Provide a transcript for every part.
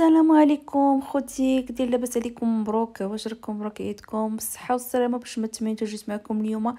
السلام عليكم خوتي كدير لاباس عليكم مبروك واش راكم مبروك عيدكم بالصحه والسلامه باش ما تمنيت جيت معكم اليوم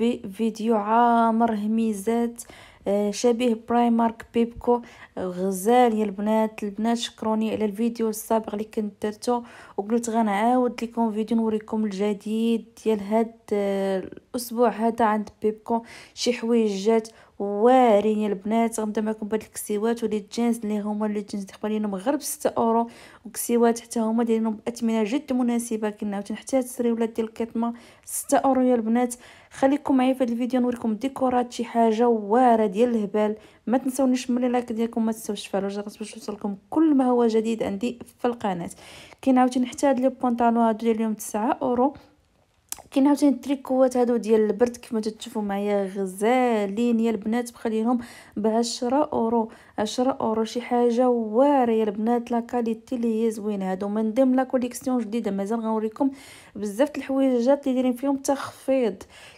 بفيديو عامر هميزات آه، شبيه برايمارك بيبكو غزال يا البنات البنات شكروني على الفيديو السابق اللي كنت درتو وقلت غنعاود لكم فيديو نوريكم الجديد ديال هاد آه، الاسبوع هذا عند بيبكو شي حويجات واعرين يا البنات غنبدا معكم بهاد الكسيوات ولي الجينز اللي هما لي جينز تقريبا غير ب 6 اورو وكسيوات حتى هما دايرينهم باثمنه جد مناسبه كنا عاوتاني حتى هاد السري ديال الكيطمه 6 اورو يا البنات خليكم معايا في هاد الفيديو نوريكم ديكورات شي حاجه واعره ديال الهبال ما تنساونيش من لايك ديالكم ما تنساوش تفعلوا الجرس باش يوصلكم كل ما هو جديد عندي في القناه كاين عاوتاني حتى هاد لي بونطالون هادو ديال اليوم 9 اورو كاين عاوتاني التريكوات هادو ديال البرد كيف ما معايا غزالين يا البنات بخليهم ب 10 اورو عشرة اورو شي حاجه واعره يا البنات لا كاليتي اللي هي زوينه هادو من ضمن لا كوليكسيون جديده مازال غنوريكم بزاف د الحوايجات اللي دايرين فيهم تخفيض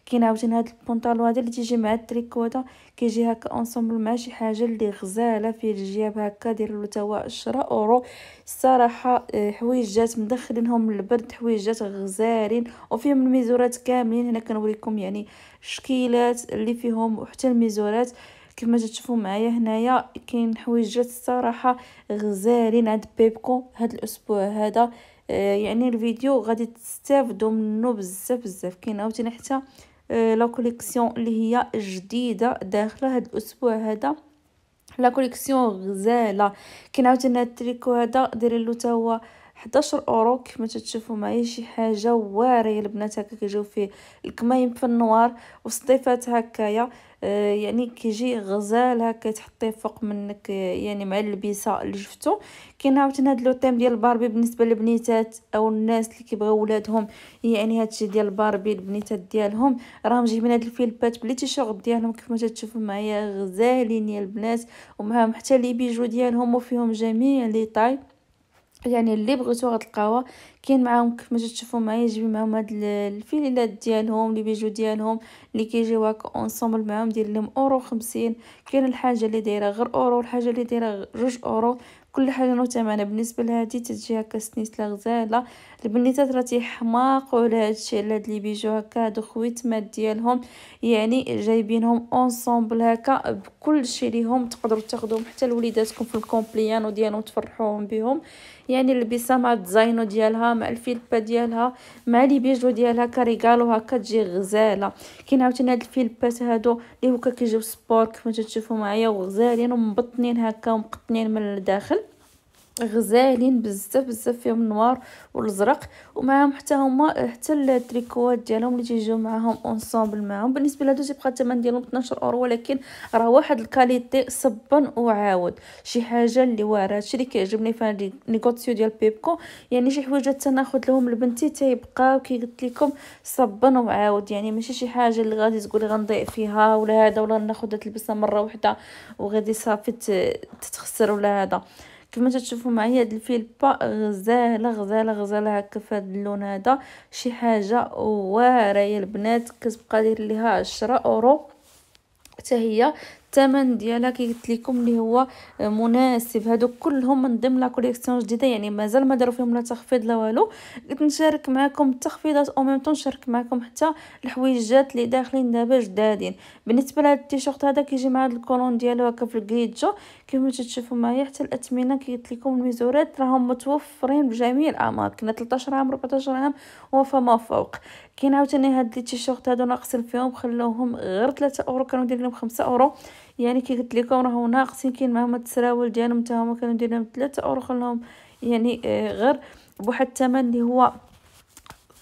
كاين عاوتاني هاد البونطالو هذا اللي تيجي مع التريكو هذا كيجي هكا اونصومبل مع شي حاجه اللي غزاله فيه الجياب هكا داير له توا 10 اورو الصراحه آه، حويجات مدخلينهم البرد حويجات غزالين وفيهم الميزورات كاملين هنا كنوريكم يعني الشكيلات اللي فيهم وحتى الميزورات كما تشوفوا معايا هنايا كاين حويجات الصراحه غزالين عند بيبكو هاد الاسبوع هذا آه يعني الفيديو غادي تستافدوا منه بزاف بزاف كاين عاوتاني حتى آه لا كوليكسيون اللي هي جديده داخله هاد الاسبوع هذا لا كوليكسيون غزاله كاين عاوتاني هاد التريكو هذا دايرين له تا هو 11 اورو كما تشوفوا معايا شي حاجه واعره البنات هكا كيجيو فيه الكمايم في النوار وسطيفات هكايا آه يعني كيجي غزال هكا تحطيه فوق منك آه، يعني مع اللبسه اللي شفتو كاين عاوتاني هاد لوتيم ديال باربي بالنسبه للبنيتات او الناس اللي كيبغيو ولادهم يعني هادشي ديال باربي البنيتات ديالهم راهم جايبين هاد الفيلبات بلي تيشيرت ديالهم كيف ما معايا غزالين يا البنات ومعاهم حتى لي بيجو ديالهم وفيهم جميع لي طايب يعني اللي بغيتو غتلقاوها كاين معاهم كيف ما تشوفوا معايا جيبي معاهم هاد الفيليلات ديالهم لي بيجو ديالهم اللي كيجيو هكا اونصومبل معاهم دير لهم اورو خمسين كاين الحاجه اللي دايره غير اورو الحاجه اللي دايره جوج اورو كل حاجه نو ثمنها بالنسبه لهادي تتجي هكا سنيسله غزاله البنيتات راه تيحماقوا على هادشي على هاد لي بيجو هكا هادو خويتمات ديالهم يعني جايبينهم اونصومبل هكا بكل شيء ليهم تقدروا تاخذوهم حتى لوليداتكم في الكومبليانو ديالهم تفرحوهم بهم يعني اللبسه مع الديزاينو ديالها مع الفيلبه ديالها مع لي بيجو ديالها كريغالو هكا تجي غزاله كاين عاوتاني هاد الفيلبات هادو اللي هكا كيجيو سبور كما تشوفوا معايا وغزالين ومبطنين هكا ومقطنين من الداخل غزالين بزاف بزاف فيهم النوار والازرق ومعهم حتى هما حتى التريكوات ديالهم اللي تيجيو معاهم اونصومبل معاهم بالنسبه لهادو تيبقى الثمن ديالهم 12 اورو ولكن راه واحد الكاليتي صبا وعاود شي حاجه اللي واعره هادشي اللي كيعجبني في هاد نيغوتيو ديال بيبكو يعني شي حوايج حتى ناخذ لهم لبنتي تيبقاو كي قلت لكم صبا وعاود يعني ماشي شي حاجه اللي غادي تقولي غنضيع فيها ولا هذا ولا ناخذها تلبسها مره واحده وغادي صافي تتخسر ولا هذا كما تشوفوا معايا هاد با غزاله غزاله غزاله هكا فهاد اللون هذا شي حاجه واعره يا البنات كتبقى دير ليها 10 اورو حتى هي الثمن ديالها كي قلت لكم اللي هو مناسب هادو كلهم من ضمن لا كوليكسيون جديده يعني مازال ما داروا فيهم لا تخفيض لا والو قلت نشارك معكم التخفيضات او ميم طون نشارك معكم حتى الحويجات اللي داخلين دابا جدادين بالنسبه لهاد التيشيرت هذا كيجي مع هاد الكولون ديالو هكا في الكريجو كما تشوفوا معايا حتى الاثمنه كي قلت لكم الميزورات راهم متوفرين بجميع الاماكن كنا 13 عام 14 عام وفما فوق كاين عاوتاني هاد لي تيشيرت هادو ناقصين فيهم خلوهم غير 3 اورو كانوا دايرين 5 اورو يعني كي قلت لكم راهو ناقصين كاين معاهم التسراول ديالهم حتى هما كانوا دايرينهم 3 اورو خلوهم يعني آه، غير بواحد الثمن اللي هو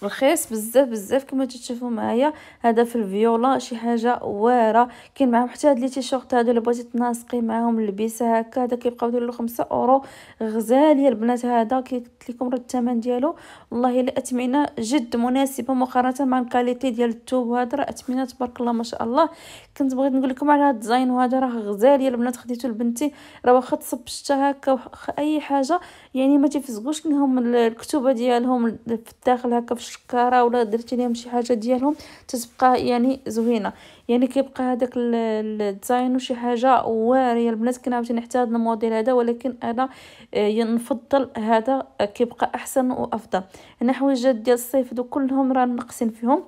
رخيص بزاف بزاف كما تشوفوا معايا هذا في الفيولا شي حاجه واعره كاين معاهم حتى هاد لي تيشورت هادو اللي بغيتي تناسقي معاهم لبيسه هكا هذا كيبقاو يديروا 5 اورو غزاليه البنات هذا كي قلت لكم راه الثمن ديالو والله الا اثمنه جد مناسبه مقارنه مع الكاليتي ديال الثوب وهذا راه اثمنه تبارك الله ما شاء الله كنت بغيت نقول لكم على هذا الديزاين وهذا راه غزال يا البنات خديته لبنتي راه واخا تصبشتها هكا اي حاجه يعني ما تيفزقوش منهم الكتوبه ديالهم في الداخل هكا في الشكاره ولا درتي لهم شي حاجه ديالهم تتبقى يعني زوينه يعني كيبقى هذاك الديزاين وشي حاجه واريه البنات عاوتاني حتى هذا الموديل هذا ولكن انا آه، نفضل هذا آه، كيبقى احسن وافضل هنا حوايج ديال الصيف دوك كلهم راه ناقصين فيهم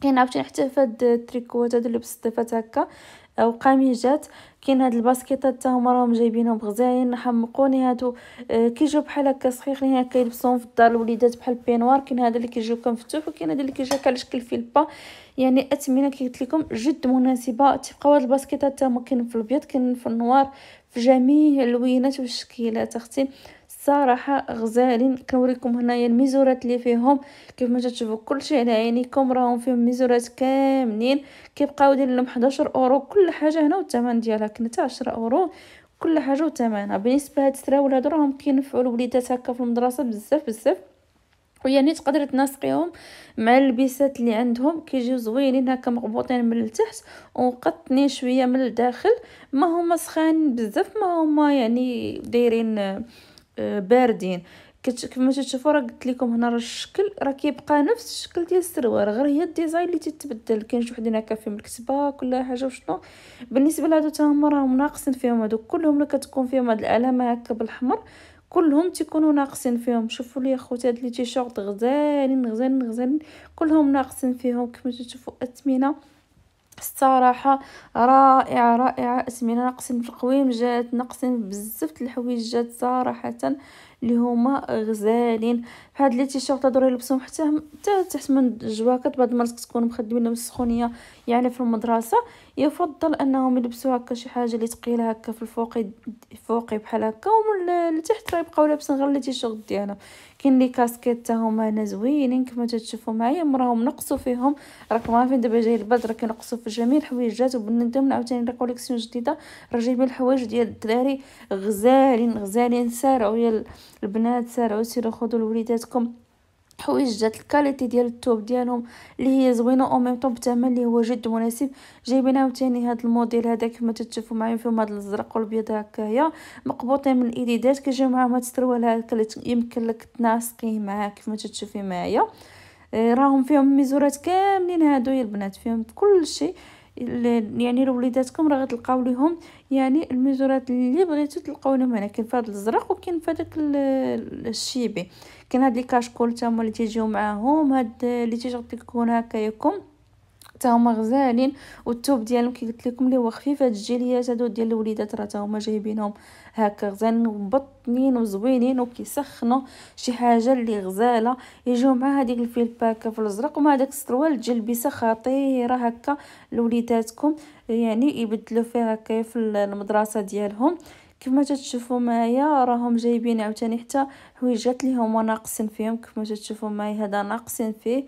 كاين عاوتاني حتى في هاد التريكوات هادو اللي بالصيفات هكا قميجات كاين هاد الباسكيطات حتى هما راهم جايبينهم غزاين حمقوني هادو آه كيجيو بحال هكا صغيرين كيلبسوهم في الدار الوليدات بحال البينوار كاين هذا اللي كيجيو كمفتوح وكاين هذا اللي كيجي على شكل فيلبا يعني اثمنه قلت لكم جد مناسبه تبقاو هاد الباسكيطات حتى هما كاين في الابيض كاين في النوار في جميع اللوينات والشكيلات اختي صراحه غزالين كنوريكم هنايا الميزورات اللي فيهم كيف ما تشوفوا كلشي على عينيكم راهم فيهم ميزورات كاملين كيبقاو داير لهم 11 اورو كل حاجه هنا والثمن ديالها كان حتى 10 اورو كل حاجه وثمنها بالنسبه لهاد السراول هادو راهم كينفعوا الوليدات هكا في المدرسه بزاف بزاف ويعني تقدر تناسقيهم مع اللبسات اللي عندهم كيجيو زوينين هكا مغبوطين من التحت ومقطنين شويه من الداخل ما هما سخانين بزاف ما هما يعني دايرين باردين كما تشوفوا راه قلت لكم هنا راه الشكل راه كيبقى نفس الشكل ديال السروال غير هي الديزاين اللي تتبدل كاين شي وحدين هكا فيهم الكتبه كل حاجه وشنو بالنسبه لهادو تا هما راهم ناقصين فيهم هادو كلهم اللي كتكون فيهم هاد العلامه هكا بالاحمر كلهم تيكونوا ناقصين فيهم شوفوا لي اخوتي هاد لي تيشورت غزالين غزالين غزالين كلهم ناقصين فيهم كما تشوفوا اثمنه الصراحة رائعة رائعة اسمينا نقسم في القويم جات نقسم بزاف الحوايج جات صراحة اللي هما غزالين فهاد لي تيشيرت ضروري يلبسهم حتى حتى تحت من الجواكت بعض المرات كتكون مخدمين بالسخونيه يعني في المدرسة يفضل أنهم يلبسوا هكا شي حاجة اللي تقيلة هكا في الفوقي فوقي بحال هكا ومن لتحت يبقاو لابسين غير لي تيشيرت ديالهم كاين لي كاسكيت تا هما هنا زوينين كما تتشوفوا معايا مراهم نقصوا فيهم راكم عارفين دابا جاي البرد راه كينقصو في جميع الحويجات وبالنسبه عاوتاني لا كوليكسيون جديده راه جايبين الحوايج ديال الدراري غزالين غزالين سارعوا يا البنات سارعوا سيروا خذوا لوليداتكم حوايج جات الكاليتي ديال التوب ديالهم اللي هي زوينه او ميم طون بثمن اللي هو جد مناسب جايبين عاوتاني هذا الموديل هذا كما تشوفوا معايا فيهم هذا الازرق والابيض هكايا مقبوطين من الايديدات كيجيو معاهم هاد السروال هكا اللي يمكن لك تناسقيه معاه كما تتشوفي معايا آه، راهم فيهم ميزورات كاملين هادو يا البنات فيهم كل شيء يعني لوليداتكم راه غتلقاو ليهم يعني الميزورات اللي بغيتو تلقاو لهم هنا كاين فهاد الازرق وكاين فهاداك الشيبي كاين هاد لي كاشكول تا هما اللي تيجيو معاهم هاد اللي تيجي تكون هكاياكم تا هما غزالين والتوب ديالهم كي قلت لكم اللي هو خفيف هاد الجيليات هادو ديال الوليدات راه تا هما جايبينهم هكا غزالين مبطنين وزوينين وكيسخنوا شي حاجه اللي غزاله يجيو مع هذيك الفيلباكه في الازرق ومع داك السروال جلبسه خطيره هكا لوليداتكم يعني يبدلوا فيها كيف المدرسه ديالهم كما تشوفوا معايا راهم جايبين عاوتاني حتى حويجات اللي هما ناقصين فيهم كما تشوفوا معايا هذا ناقصين فيه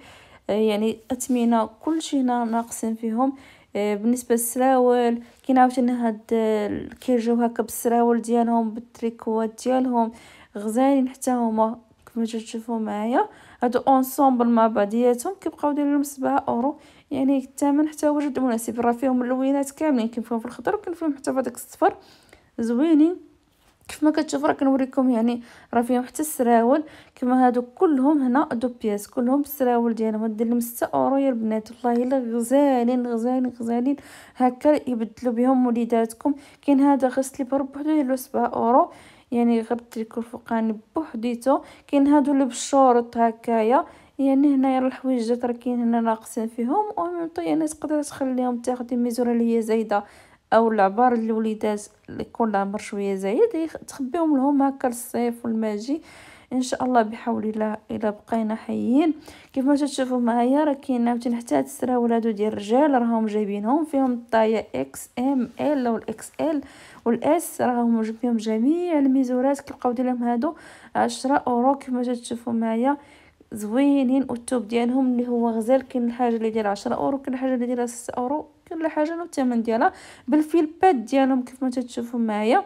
يعني اثمنه كلشي هنا ناقصين فيهم آه، بالنسبه للسراول كاين عاوتاني هاد آه، كيرجيو هكا بالسراول ديالهم بالتريكوات ديالهم غزالين حتى هما كما تشوفوا معايا هادو اونصومبل مع بعضياتهم كيبقاو دايرين 7 اورو يعني الثمن حتى هو جد مناسب راه فيهم اللوينات كاملين كاين فيهم في الخضر وكاين فيهم حتى في داك الصفر زوينين كيف ما كتشوفوا راه كنوريكم يعني راه فيهم حتى السراول كما هادو كلهم هنا دو بياس كلهم بالسراول ديالهم هاد لهم 6 اورو يا البنات والله الا غزالين غزالين غزالين هكا يبدلوا بهم وليداتكم كاين هذا غسلي سليبر بوحدو ديالو 7 اورو يعني غير لكم الفوقاني بوحديتو كاين هادو اللي بالشورط هكايا يعني هنايا الحويجات راه كاين هنا ناقصين فيهم او ميم طو طيب يعني تقدري تخليهم تاخدي ميزوره اللي هي زايده او العبار الوليدات اللي يكون العمر شويه زايد تخبيهم لهم هكا للصيف والماجي ان شاء الله بحول الله الا بقينا حيين كيف ما تشوفوا معايا راه كاين عاوتاني حتى هاد السرا ولادو ديال الرجال راهم جايبينهم فيهم الطايه اكس ام ال او الاكس ال والاس راهم فيهم جميع الميزورات كيبقاو ديالهم هادو 10 اورو كيف ما تشوفوا معايا زوينين والتوب ديالهم اللي هو غزال كاين الحاجه اللي ديال 10 اورو كاين الحاجه اللي ديال 6 اورو كل حاجه الثمن ديالها بالفيلبات ديالهم كيف ما تتشوفوا معايا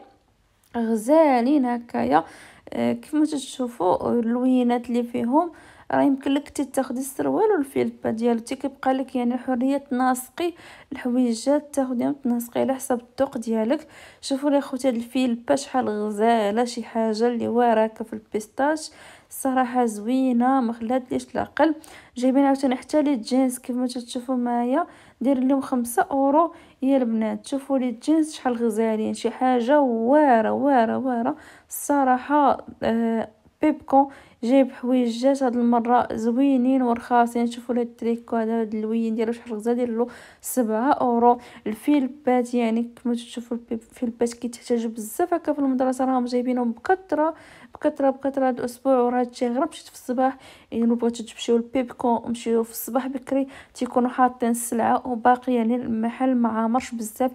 غزالين هكايا آه، كيف ما تتشوفوا اللوينات اللي فيهم راه يمكن لك تاخدي السروال والفيلبا ديالو تي كيبقى لك يعني حريه تناسقي الحويجات تاخديهم تناسقي على حسب الذوق ديالك شوفوا لي خوتي هاد الفيلبا شحال غزاله شي حاجه اللي واراكه في البيستاش الصراحه زوينه ما خلاتليش العقل جايبين عاوتاني حتى لي جينز كيف ما تشوفوا معايا دير لهم خمسة اورو يا البنات شوفوا لي الجنس شحال غزالين شي حاجه واره واره واره الصراحه آه بيبكون جايب حويجات هاد المره زوينين ورخاصين يعني شوفوا هاد التريكو هذا هاد اللوين ديالو شحال غزا داير له 7 اورو الفيلبات يعني كما تشوفوا الفيلبات كيتحتاجوا بزاف هكا في المدرسه راهم جايبينهم بكثره بكثره بكثره هاد الاسبوع ورا هادشي غير مشيت في الصباح يعني بغيتو تمشيو للبيبكو مشيو في الصباح بكري تيكونوا حاطين السلعه وباقي يعني المحل ما عامرش بزاف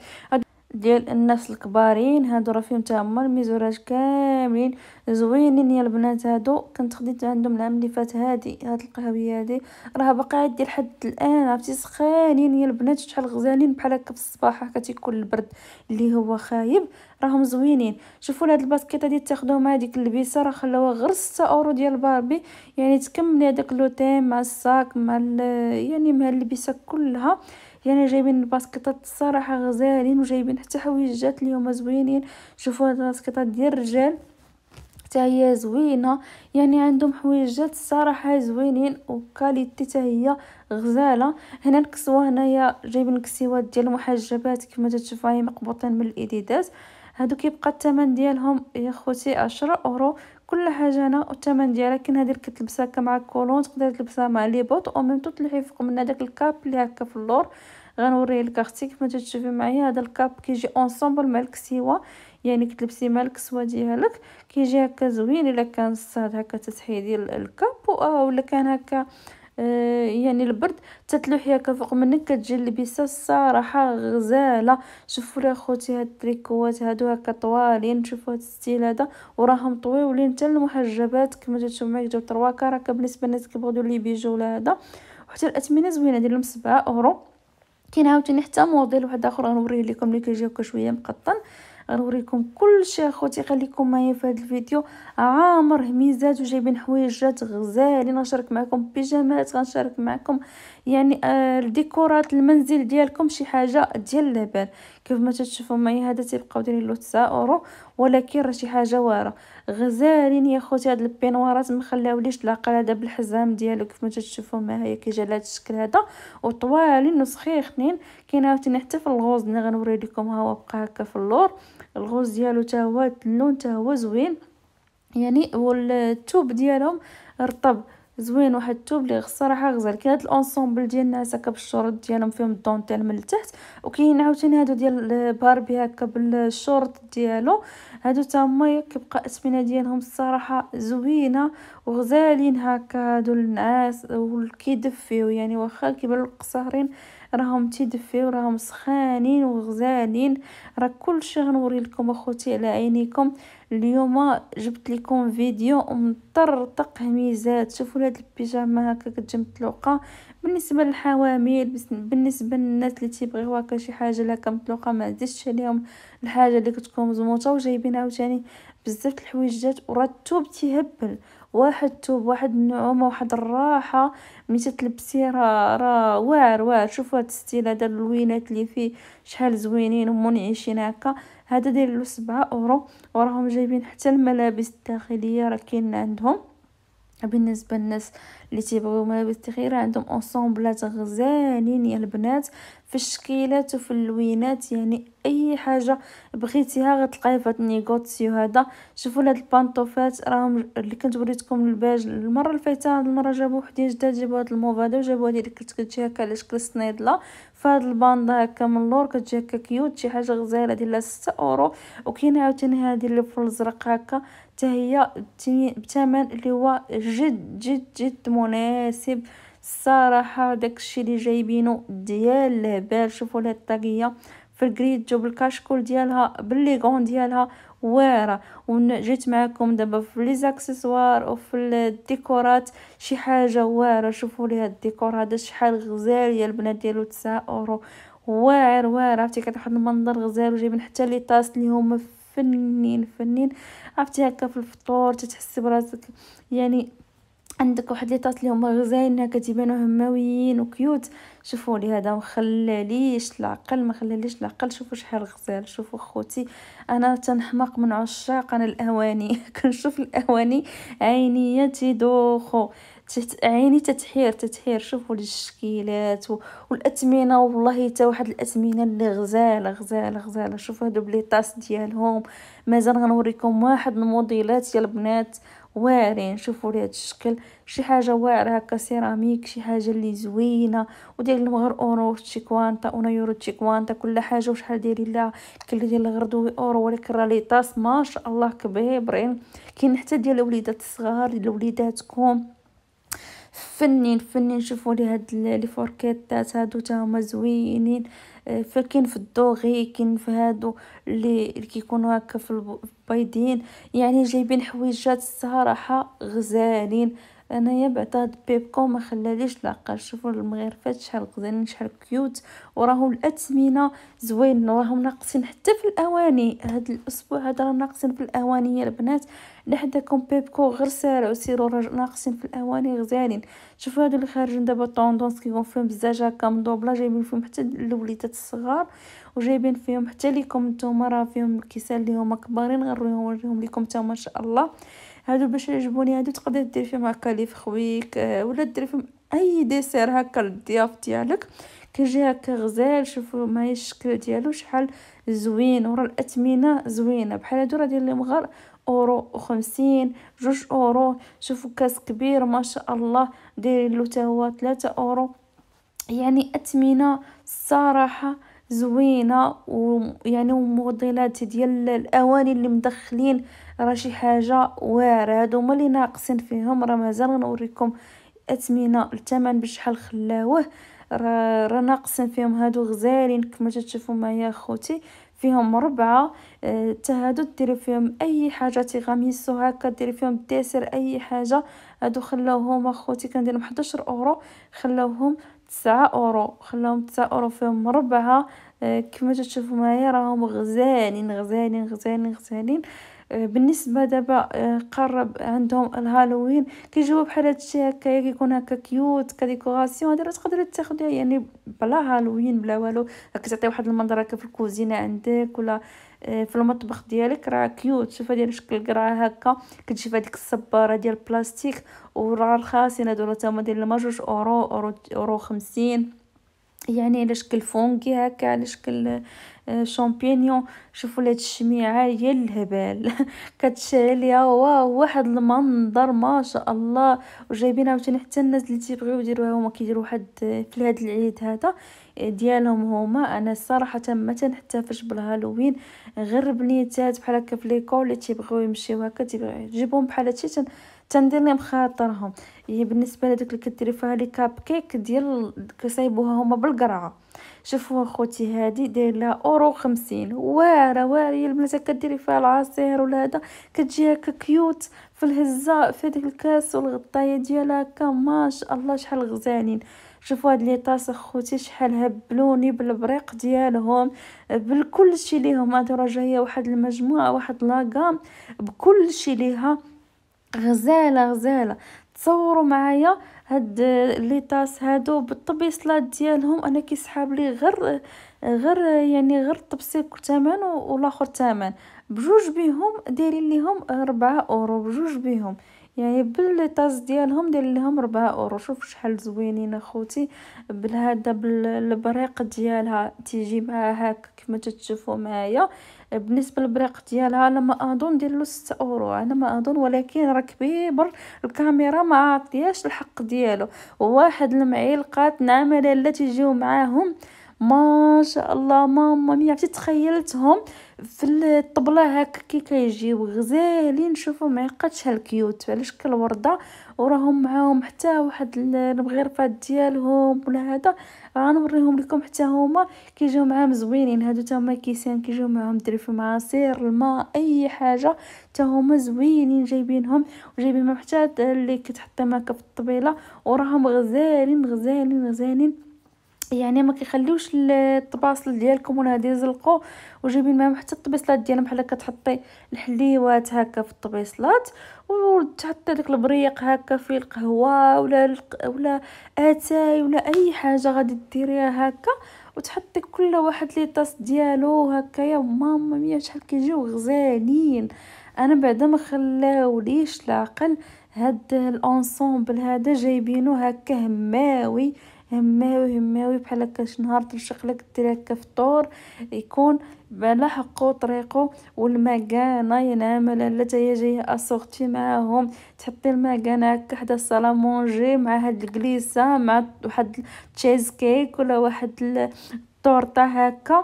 ديال الناس الكبارين هادو راه فيهم تا هما الميزوراج كاملين زوينين يا البنات هادو كنت خديت عندهم العام اللي فات هادي هاد القهويه هادي راه باقا عندي لحد الان عرفتي سخانين يا البنات شحال غزالين بحال هكا في الصباح هكا تيكون البرد اللي هو خايب راهم زوينين شوفوا هاد الباسكيت هادي تاخدوها مع ديك اللبسه راه خلاوها غير 6 اورو ديال باربي يعني تكملي هداك لوتيم مع الساك مع يعني مع اللبسه كلها يعني جايبين الباسكيطات الصراحه غزالين وجايبين حتى حويجات اليوم زوينين شوفوا هاد الباسكيطات ديال الرجال حتى هي زوينه يعني عندهم حويجات الصراحه زوينين وكاليتي حتى هي غزاله هنا الكسوه هنايا جايبين الكسيوات ديال المحجبات كما تشوفوا هي مقبوطين من الايديداس هادو كيبقى الثمن ديالهم يا خوتي 10 اورو كل حاجه هنا والثمن ديالها كاين هذه اللي كتلبسها كما مع كولون تقدر تلبسها مع لي بوط او ميم تو تلحي فوق من هذاك الكاب اللي هكا في اللور غنوريه لك اختي ما تشوفي معايا هذا الكاب كيجي اونصومبل مع الكسيوه يعني كتلبسي مع الكسوه ديالك كيجي هكا زوين الا كان الصاد هكا تتحيدي الكاب ولا كان هكا آه، يعني البرد تتلوحي هكا فوق منك كتجي اللبسه الصراحه غزاله شوفوا لي اخوتي هاد التريكوات هادو هكا طوالين شوفوا هاد الستيل هذا وراهم طويولين حتى المحجبات كما جاتو معايا جاو 3 راه بالنسبه للناس اللي بغاو لي بيجو ولا هذا وحتى الاثمنه زوينه ديالهم 7 اورو كاين عاوتاني حتى موديل واحد اخر غنوريه لكم اللي كيجيو شويه مقطن غنوريكم كلشي اخوتي خليكم معايا في هذا الفيديو عامر هميزات وجايبين حويجات غزالين غنشارك معكم بيجامات غنشارك معكم يعني آه، الديكورات المنزل ديالكم شي حاجه ديال الهبال كيف ما تتشوفوا معايا هذا تيبقاو دايرين له 9 اورو ولكن راه شي حاجه واعره غزالين يا خوتي هاد البينوارات ما خلاوليش تلاقى هذا بالحزام ديالو كيف ما تتشوفوا معايا كيجي على هاد الشكل هذا وطوالين وسخيخنين كاين عاوتاني حتى في الغوز اللي غنوري لكم ها هو بقى هكا في اللور الغوز ديالو تا هو اللون تا هو زوين يعني والتوب ديالهم رطب زوين واحد الثوب اللي صراحه غزال كاين هاد الانسومبل ديال الناس هكا بالشورت ديالهم فيهم الدونتيل من التحت وكاين عاوتاني هادو ديال باربي هكا بالشورت ديالو هادو تا هما كيبقى اسمنا ديالهم الصراحه زوينه وغزالين هكا هادو النعاس والكيدف فيه يعني واخا كيبانو قصارين راهم تيدفيو راهم سخانين وغزالين راه كلشي غنوري لكم اخوتي على عينيكم اليوم جبت لكم فيديو مطر تقميزات شوفوا هاد البيجامه هكا كتجي مطلوقه بالنسبه للحوامل بالنسبه للناس اللي تيبغيو هكا شي حاجه هكا مطلوقه ما عزيزش عليهم الحاجه اللي كتكون مزموطه وجايبين عاوتاني بزاف د الحويجات وراه الثوب تيهبل واحد توب واحد النعومه واحد الراحه ملي تلبسي راه راه واعر واعر شوفوا هاد الستيل هذا اللوينات اللي فيه شحال زوينين ومنعشين هكا هذا داير له 7 اورو وراهم جايبين حتى الملابس الداخليه راه كاين عندهم بالنسبه للناس اللي تيبغيو ملابس تخيره عندهم انسومبلات غزالين يا البنات في الشكيلات وفي اللوينات يعني اي حاجه بغيتيها غتلقاي في هاد النيغوتسيو هذا شوفوا هاد البانطوفات راهم اللي كنت وريتكم الباج المره اللي فاتت هاد المره جابوا وحدين جداد جابوا هاد الموف هذا وجابوا هادي اللي كتجي هكا على شكل سنيدله فهاد الباندا هكا من اللور كتجي هكا كيوت شي حاجه غزاله ديال 6 اورو وكاين عاوتاني هادي اللي في الازرق هكا حتى هي بثمن اللي هو جد جد جد مناسب الصراحه داكشي اللي جايبينو ديال الهبال شوفوا لها الطاقيه في الكريد جوب بالكاشكول ديالها باللي ديالها واعره وجيت معكم دابا في لي زاكسيسوار وفي الديكورات شي حاجه واعره شوفوا لي هاد الديكور هذا شحال غزال يا البنات ديالو 9 اورو واعر واعر عرفتي كتحط المنظر غزال وجايبين حتى لي طاس اللي هما فنين فنين عرفتي هكا في الفطور تتحسي براسك يعني عندك واحد لي طات اللي غزاين هكا تيبانو هماويين وكيوت شوفوا لي هذا مخلاليش العقل ما خلاليش العقل شوفوا شحال غزال شوفوا خوتي انا تنحمق من عشاق انا الاواني كنشوف الاواني عينيا تيدوخو تحت عيني تتحير تتحير شوفوا لي الشكيلات والاثمنه والله حتى واحد الاثمنه اللي غزاله غزاله غزاله شوفوا هادو بلي طاس ديالهم مازال غنوريكم واحد الموديلات يا البنات واعرين شوفوا لي هذا الشكل شي حاجه واعره هكا سيراميك شي حاجه اللي زوينه وديال المغر اورو تشيكوانتا اون يورو تشيكوانتا كل حاجه وشحال دايرين لا كل ديال الغردو اورو ولكن راه لي طاس ما شاء الله كبيبرين كاين حتى ديال الوليدات الصغار وليداتكم فنين فنين شوفوا لي هاد لي فوركيتات هادو تا هما زوينين آه، فكين في الدوغي كاين في هادو اللي كيكونوا هكا في البيضين يعني جايبين حويجات الصراحه غزالين انايا هاد بيبكو ما خلاليش العقل شوفوا المغرفات شحال غزالين شحال كيوت وراهم الاثمنه زوين وراهم ناقصين حتى في الاواني هاد الاسبوع هذا راه ناقصين في الاواني يا البنات لحداكم بيبكو غير سارع سيروا ناقصين في الاواني غزالين شوفوا هادو اللي خارجين دابا طوندونس كيكون فيهم بزاف هكا مدوبله جايبين فيهم حتى الوليدات الصغار وجايبين فيهم حتى ليكم نتوما راه فيهم الكيسان اللي هما كبارين غنوريهم ليكم تا ان شاء الله هادو باش يعجبوني هادو تقدر دير فيهم هكا لي فخويك آه، ولا دير فيهم اي ديسير هكا للضياف ديالك كيجي هكا غزال شوفوا معايا الشكل ديالو شحال زوين ورا الاثمنه زوينه بحال هادو راه ديال لي غير اورو وخمسين جوج اورو شوفوا كاس كبير ما شاء الله دايرين له تا هو 3 اورو يعني اثمنه الصراحه زوينه ويعني وموديلات ديال الاواني اللي مدخلين راه شي حاجه واعره هادو هما اللي ناقصين فيهم راه مازال غنوريكم اثمنه الثمن بشحال خلاوه راه را ناقصين فيهم هادو غزالين كما تشوفوا معايا اخوتي فيهم ربعه آه، حتى اه هادو ديري فيهم اي حاجه تيغاميسو هكا ديري فيهم الدسر اي حاجه هادو خلاوهم اخوتي كنديرهم 11 اورو خلاوهم 9 اورو خلاوهم 9 اورو فيهم ربعه اه كما تشوفوا معايا راهم غزالين غزالين غزالين غزالين آه، بالنسبه دابا آه، قرب عندهم الهالوين كيجيو بحال هادشي هكا كيكون هكا كيوت كديكوراسيون هادي راه تقدري تاخديها يعني بلا هالوين بلا والو كتعطي واحد المنظر هكا في الكوزينه عندك ولا آه، في المطبخ ديالك راه كيوت شوف هادي شكل كرا هكا كتجي هاديك الصباره ديال البلاستيك وراه رخاصين هادو راه تاهما ديال الماجوج اورو اورو اورو خمسين يعني على شكل فونكي هكا على شكل آه، شامبينيون شوفوا هاد الشميعه هي الهبال كتشعليها آه، واو واحد المنظر ما شاء الله وجايبين عاوتاني حتى الناس اللي تيبغيو يديروها هما كيديروا واحد آه، في هاد العيد هذا ديالهم هما انا صراحه ما تنحتفش بالهالوين غير بنيتات بحال هكا في ليكول اللي تيبغيو يمشيو هكا تيبغيو يجيبهم بحال هادشي تندير لهم خاطرهم هي يعني بالنسبه لهذوك اللي كديري فيها لي كاب كيك ديال كيصايبوها هما بالقرعه شوفوا اخوتي هذه داير لها اورو 50 واعره واعره البنات كديري فيها العصير ولا هذا كتجي هكا كيوت في الهزه في هذيك الكاس والغطايه ديالها هكا ما شاء الله شحال غزالين شوفوا هاد لي طاس اخوتي شحال هبلوني بالبريق ديالهم بكلشي ليهم هادو راه جايه واحد المجموعه واحد لاغام بكل ليها غزاله غزاله تصوروا معايا هاد لي طاس هادو بالطبيصلات ديالهم انا كيسحاب لي غير غير يعني غير الطبسيق تمن والاخر تمن بجوج بهم دايرين ليهم 4 اورو بجوج بهم يعني بالطاز ديالهم دير لهم ربعة اورو شوف شحال زوينين اخوتي بالهذا بالبريق ديالها تيجي معها هاك كما تتشوفوا معايا بالنسبه للبريق ديالها انا ما اظن دير له 6 اورو انا ما اظن ولكن راه كبير الكاميرا ما عطياش الحق ديالو واحد المعيلقات نعم لا تيجيو معاهم ما شاء الله ماما مي عرفتي تخيلتهم في الطبله هكا كي كيجيو غزالين شوفوا ما شحال كيوت على شكل ورده وراهم معاهم حتى واحد المغرفات ديالهم ولا هذا غنوريهم لكم حتى هما كيجيو معاهم زوينين هادو تا هما كيسان كيجيو معاهم دري في معصير الماء اي حاجه تا هما زوينين جايبينهم وجايبين معاهم حتى اللي كتحطي ماكا في الطبيله وراهم غزالين غزالين غزالين يعني ما كيخليوش الطباصل ديالكم ولا هادي يزلقوا وجايبين معاهم حتى الطبيصلات ديالهم بحال كتحطي الحليوات هكا في الطبيصلات وتحطي داك البريق هكا في القهوه ولا ولا اتاي ولا اي حاجه غادي ديريها هكا وتحطي كل واحد لي طاس ديالو يا ماما ميا شحال كيجيو غزالين انا بعدا ما خلاوليش العقل هاد الانسومبل هذا جايبينو هكا هماوي هماوي هماوي بحال هكا شي نهار ترشق لك دير هكا فطور يكون على حقو طريقو والمكانه ينعمل لا هي جايه اسورتي معاهم تحطي المكانه هكا حدا السلامونجي مع هاد الكليسه مع واحد تشيز كيك ولا واحد الطورطه هكا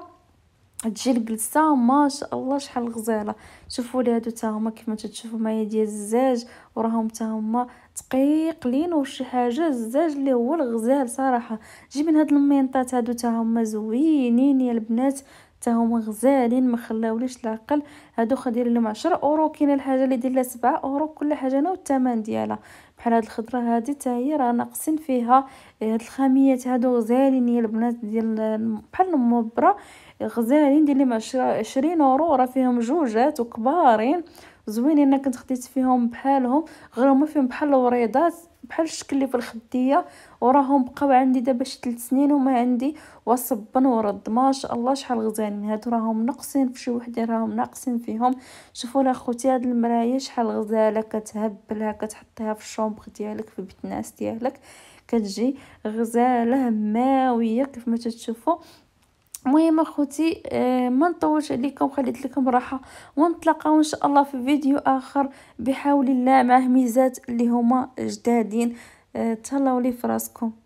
تجي الجلسه ما شاء الله شحال غزاله شوفوا لي هادو تا هما ما تشوفوا معايا ديال الزاج وراهم تا هما تقيقلين وشي حاجه الزاج اللي هو الغزال صراحه جي من هاد المينطات هادو تا هما زوينين يا البنات تا هما غزالين ما خلاوليش العقل هادو خدير لهم 10 اورو كاينه الحاجه اللي دير لها 7 اورو كل حاجه انا والثمن ديالها بحال هاد الخضره هادي تا هي راه ناقصين فيها آه، هاد الخاميات هادو غزالين يا البنات ديال بحال المبره غزالين دير لهم 20 اورو راه فيهم جوجات وكبارين زوين انا كنت خديت فيهم بحالهم غير هما فيهم بحال الوريضات بحال الشكل اللي في الخديه وراهم بقاو عندي دابا شي 3 سنين وما عندي وصبا ورد ما شاء الله شحال غزالين هادو راهم ناقصين في شي وحده راهم ناقصين فيهم شوفوا لا خوتي هاد المرايه شحال غزاله كتهبلها كتحطيها في الشومبر ديالك في بيت الناس ديالك كتجي غزاله ماويه كيف ما تتشوفوا مهم اخوتي آه، ما نطولش عليكم خليت لكم راحه ونتلاقاو ان شاء الله في فيديو اخر بحول الله مع ميزات اللي هما جدادين آه، تهلاو لي فراسكم